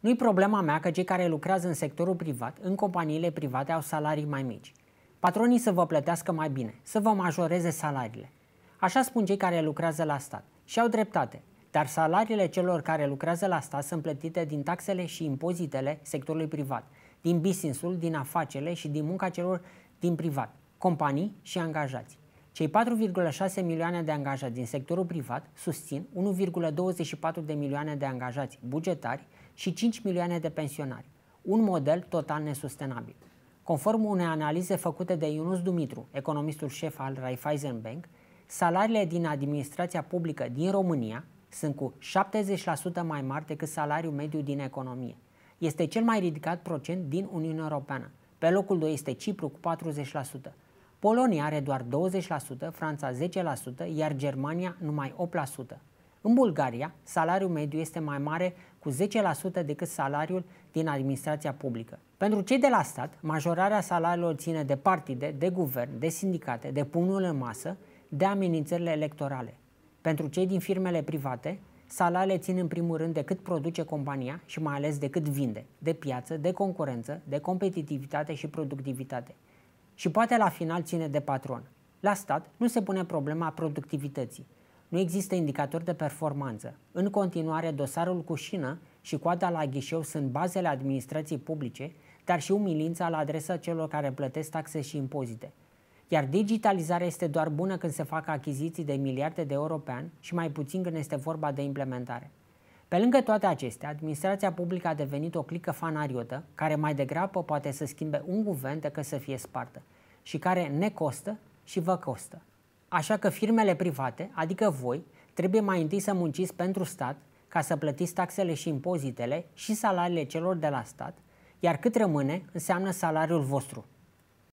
Nu-i problema mea că cei care lucrează în sectorul privat, în companiile private, au salarii mai mici. Patronii să vă plătească mai bine, să vă majoreze salariile. Așa spun cei care lucrează la stat. Și au dreptate. Dar salariile celor care lucrează la stat sunt plătite din taxele și impozitele sectorului privat, din business-ul, din afacele și din munca celor din privat, companii și angajați. Cei 4,6 milioane de angajați din sectorul privat susțin 1,24 de milioane de angajați bugetari și 5 milioane de pensionari, un model total nesustenabil. Conform unei analize făcute de Ionus Dumitru, economistul șef al Raiffeisen Bank, salariile din administrația publică din România sunt cu 70% mai mari decât salariul mediu din economie. Este cel mai ridicat procent din Uniunea Europeană. Pe locul 2 este Cipru cu 40%. Polonia are doar 20%, Franța 10%, iar Germania numai 8%. În Bulgaria, salariul mediu este mai mare cu 10% decât salariul din administrația publică. Pentru cei de la stat, majorarea salariilor ține de partide, de guvern, de sindicate, de punul în masă, de amenințările electorale. Pentru cei din firmele private, salariile țin în primul rând de cât produce compania și mai ales de cât vinde, de piață, de concurență, de competitivitate și productivitate – și poate la final ține de patron. La stat nu se pune problema productivității. Nu există indicatori de performanță. În continuare, dosarul cu șină și coada la ghișeu sunt bazele administrației publice, dar și umilința la adresa celor care plătesc taxe și impozite. Iar digitalizarea este doar bună când se fac achiziții de miliarde de euro pe an și mai puțin când este vorba de implementare. Pe lângă toate acestea, administrația publică a devenit o clică fanariotă, care mai degrabă poate să schimbe un guvern decât să fie spartă, și care ne costă și vă costă. Așa că firmele private, adică voi, trebuie mai întâi să munciți pentru stat ca să plătiți taxele și impozitele și salariile celor de la stat, iar cât rămâne înseamnă salariul vostru.